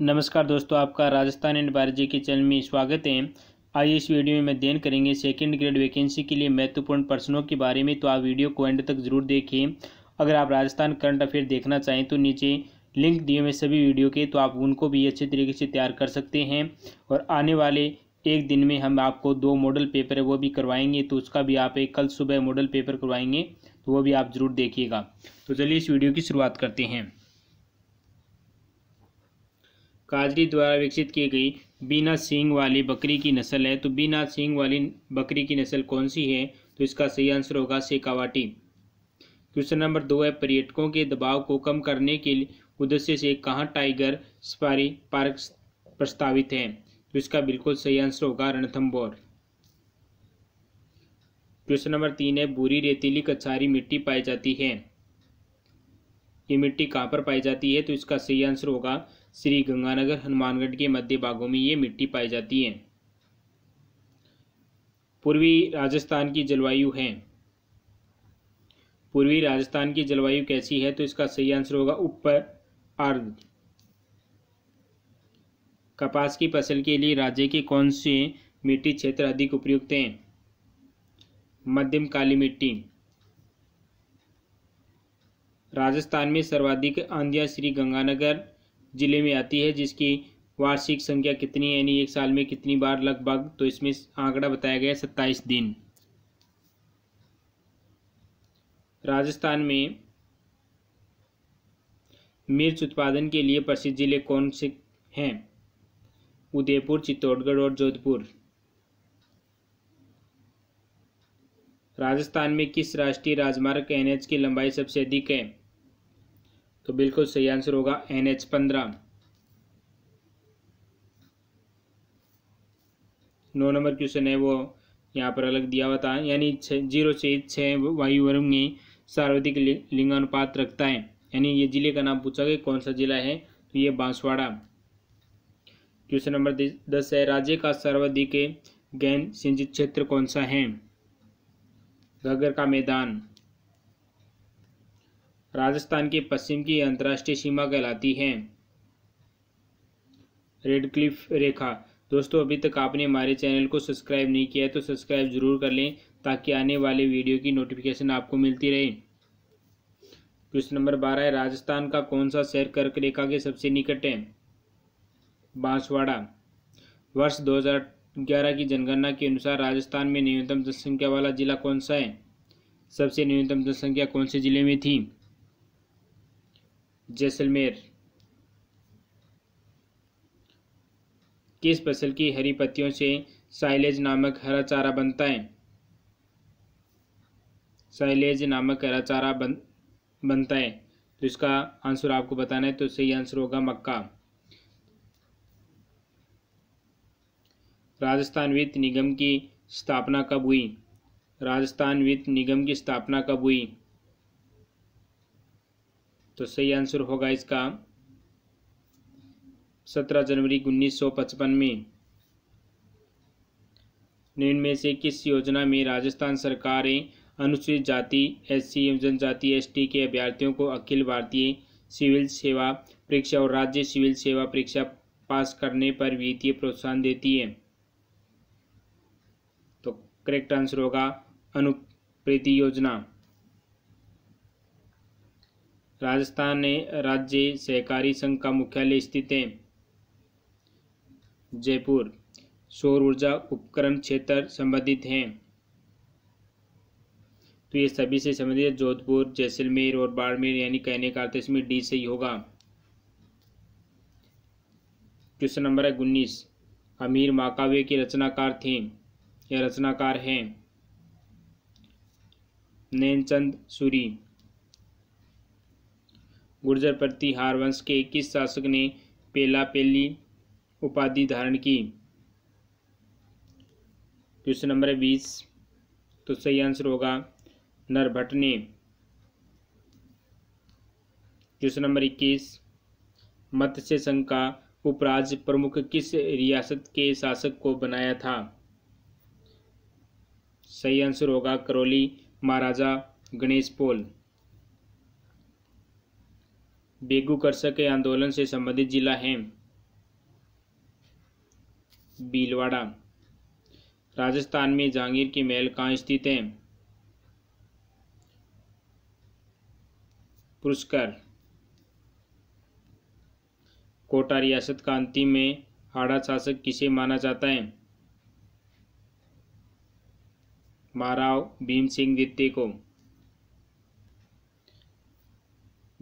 नमस्कार दोस्तों आपका राजस्थान एंड बारजी के चैनल में स्वागत है आइए इस वीडियो में अध्ययन करेंगे सेकेंड ग्रेड वैकेंसी के लिए महत्वपूर्ण प्रश्नों के बारे में तो आप वीडियो को एंड तक जरूर देखें अगर आप राजस्थान करंट अफेयर देखना चाहें तो नीचे लिंक दिए हुए सभी वीडियो के तो आप उनको भी अच्छे तरीके से तैयार कर सकते हैं और आने वाले एक दिन में हम आपको दो मॉडल पेपर है वो भी करवाएंगे तो उसका भी आप एक कल सुबह मॉडल पेपर करवाएंगे तो वो भी आप ज़रूर देखिएगा तो चलिए इस वीडियो की शुरुआत करते हैं काजरी द्वारा विकसित की गई बिना सिंह वाली बकरी की नस्ल है तो बीना सिंह वाली बकरी की नस्ल कौन सी है तो इसका सही आंसर होगा सेकावाटी क्वेश्चन नंबर दो है पर्यटकों के दबाव को कम करने के उद्देश्य से कहाँ टाइगर सफारी पार्क प्रस्तावित है तो इसका बिल्कुल सही आंसर होगा रणथम्बोर क्वेश्चन नंबर तीन है बुरी रेतीली कछारी मिट्टी पाई जाती है ये मिट्टी कहाँ पर पाई जाती है तो इसका सही आंसर होगा श्री गंगानगर हनुमानगढ़ के मध्य भागों में ये मिट्टी पाई जाती है पूर्वी राजस्थान की जलवायु है पूर्वी राजस्थान की जलवायु कैसी है तो इसका सही आंसर होगा ऊपर अर्ध कपास की फसल के लिए राज्य के कौन से मिट्टी क्षेत्र अधिक उपयुक्त हैं मध्यम काली मिट्टी राजस्थान में सर्वाधिक आंधिया श्री गंगानगर ज़िले में आती है जिसकी वार्षिक संख्या कितनी है यानी एक साल में कितनी बार लगभग तो इसमें आंकड़ा बताया गया सत्ताईस दिन राजस्थान में मिर्च उत्पादन के लिए प्रसिद्ध जिले कौन से हैं उदयपुर चित्तौड़गढ़ और जोधपुर राजस्थान में किस राष्ट्रीय राजमार्ग एनएच की लंबाई सबसे अधिक है तो बिल्कुल सही आंसर होगा एन एच पंद्रह नौ नंबर क्वेश्चन है वो यहाँ पर अलग दिया हुआ था यानी छः जीरो से छः वायु वर्ग में सर्वाधिक लिंगानुपात रखता है यानी ये जिले का नाम पूछा गया कौन सा जिला है तो ये बांसवाड़ा क्वेश्चन नंबर दस है राज्य का सर्वाधिक गैन सिंचित क्षेत्र कौन सा है घगर का मैदान राजस्थान के पश्चिम की अंतर्राष्ट्रीय सीमा कहलाती है रेड क्लिफ रेखा दोस्तों अभी तक आपने हमारे चैनल को सब्सक्राइब नहीं किया है तो सब्सक्राइब जरूर कर लें ताकि आने वाले वीडियो की नोटिफिकेशन आपको मिलती रहे क्वेश्चन नंबर बारह है राजस्थान का कौन सा शहर कर्क रेखा के सबसे निकट है बांसवाड़ा वर्ष 2011 की जनगणना के अनुसार राजस्थान में न्यूनतम जनसंख्या वाला जिला कौन सा है सबसे न्यूनतम जनसंख्या कौन से जिले में थी जैसलमेर किस फसल की हरी पत्तियों से साइलेज नामक हरा चारा बनता है साइलेज नामक हरा चारा बन बनता है तो इसका आंसर आपको बताना है तो सही आंसर होगा मक्का राजस्थान वित्त निगम की स्थापना कब हुई राजस्थान वित्त निगम की स्थापना कब हुई तो सही आंसर होगा इसका सत्रह जनवरी उन्नीस सौ पचपन में निम्न से किस योजना में राजस्थान सरकारें अनुसूचित जाति एससी एवं जनजाति एसटी के अभ्यर्थियों को अखिल भारतीय सिविल सेवा परीक्षा और राज्य सिविल सेवा परीक्षा पास करने पर वित्तीय प्रोत्साहन देती है तो करेक्ट आंसर होगा अनुप्रीति योजना राजस्थान राज्य सहकारी संघ का मुख्यालय स्थित है जयपुर सौर ऊर्जा उपक्रम क्षेत्र संबंधित हैं तो ये सभी से संबंधित जोधपुर जैसलमेर और बाड़मेर यानी कहने का अर्थ इसमें डी सही होगा क्वेश्चन नंबर है उन्नीस अमीर माकाव्य के रचनाकार थे या रचनाकार हैं नैनचंद सूरी गुर्जर प्रतिहार वंश के किस शासक ने पेला पेली उपाधि धारण की क्वेश्चन नंबर बीस तो सही आंसर होगा नरभट ने क्वेश्चन नंबर इक्कीस मत्स्य संघ का उपराज प्रमुख किस रियासत के शासक को बनाया था सही आंसर होगा करौली महाराजा गणेश पोल बेगू करसा के आंदोलन से संबंधित जिला हैं भीलवाड़ा राजस्थान में जहांगीर की महल कहाँ स्थित है पुरस्कार कोटा रियासत का अंतिम में हाड़ा शासक किसे माना जाता है महाराव भीम सिंह द्वितीय को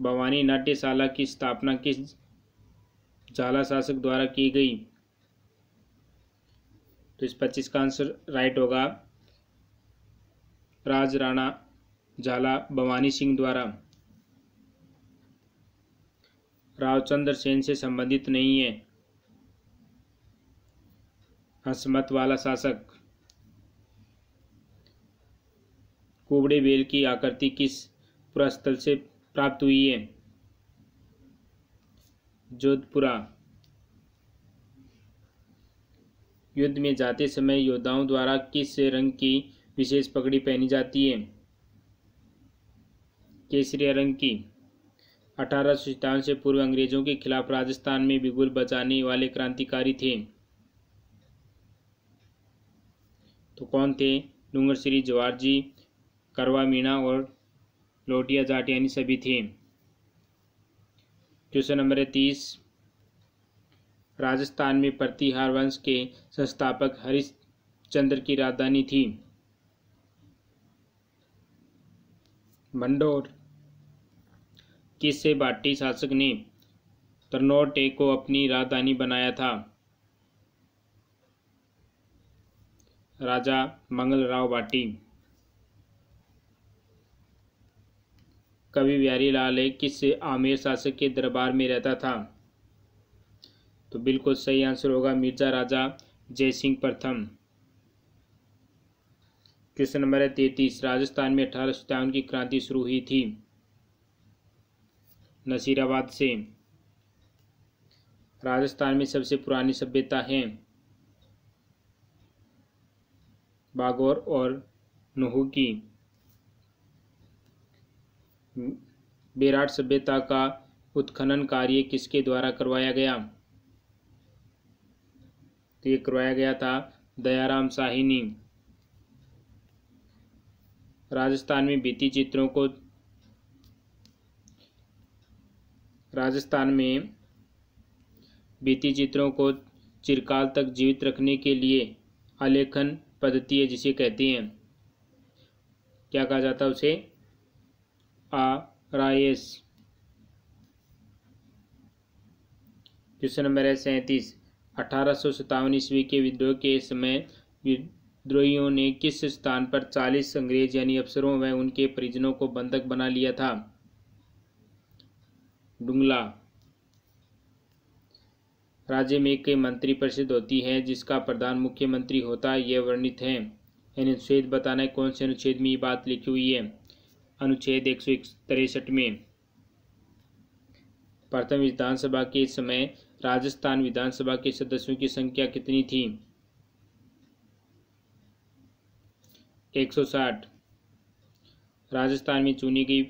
भवानी नाट्यशाला की स्थापना किस झाला शासक द्वारा की गई तो इस पच्चीस का आंसर राइट होगा राज राणा झाला भवानी सिंह द्वारा रावचंद्र सेन से संबंधित नहीं है हसमत वाला शासक कुबड़े बेल की आकृति किस पुरास्थल से प्राप्त हुई है जोधपुरा युद्ध में जाते समय योद्धाओं द्वारा किस रंग की विशेष पगड़ी पहनी जाती है केसरिया रंग की अठारह सौ से पूर्व अंग्रेजों के खिलाफ राजस्थान में बिगुल बचाने वाले क्रांतिकारी थे तो कौन थे डूंगर श्री जवाहर जी करवा मीणा और लोटिया जाटियानी सभी थी क्वेश्चन नंबर है तीस राजस्थान में प्रतिहार वंश के संस्थापक हरिश्चंद्र की राजधानी थी मंडोर किससे बाटी शासक ने तरनोटे को अपनी राजधानी बनाया था राजा मंगलराव बाटी कवि बिहारी लाल है किस आमिर शासक के दरबार में रहता था तो बिल्कुल सही आंसर होगा मिर्जा राजा जय सिंह प्रथम क्वेश्चन नंबर है तैतीस राजस्थान में अठारह सत्तावन की क्रांति शुरू हुई थी नसीराबाद से राजस्थान में सबसे पुरानी सभ्यता है बागौर और नुहू की बेराट सभ्यता का उत्खनन कार्य किसके द्वारा करवाया गया तो ये करवाया गया था दयाराम साहिनी राजस्थान में भित्ति चित्रों को राजस्थान में भित्ति चित्रों को चिरकाल तक जीवित रखने के लिए आलेखन पद्धति है जिसे कहते हैं क्या कहा जाता है उसे आरायस क्वेश्चन नंबर है सैंतीस अठारह सौ सत्तावन ईस्वी के विद्रोह के समय विद्रोहियों ने किस स्थान पर चालीस अंग्रेज यानी अफसरों व उनके परिजनों को बंधक बना लिया था डुंगला राज्य में कई मंत्री परिषद होती है जिसका प्रधान मुख्यमंत्री होता है यह वर्णित है यानी अनुच्छेद बताना है कौन से अनुच्छेद में ये बात लिखी हुई है अनुच्छेद एक में प्रथम विधानसभा के समय राजस्थान विधानसभा के सदस्यों की संख्या कितनी थी 160 राजस्थान में चुनी गई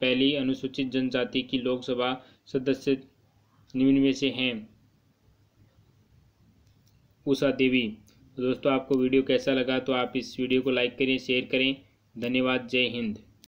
पहली अनुसूचित जनजाति की लोकसभा सदस्य निम्न में से हैं उषा देवी दोस्तों आपको वीडियो कैसा लगा तो आप इस वीडियो को लाइक करें शेयर करें धन्यवाद जय हिंद